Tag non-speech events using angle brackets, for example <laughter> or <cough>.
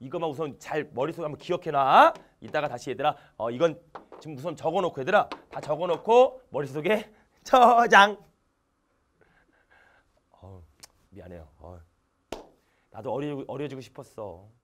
이것만 우선 잘 머릿속에 한번 기억해놔. 이따가 다시 얘들아 어, 이건 지금 우선 적어놓고 얘들아 다 적어놓고 머릿속에 <laughs> 저장. 어, 미안해요. 어. 나도 어려, 어려지고 싶었어.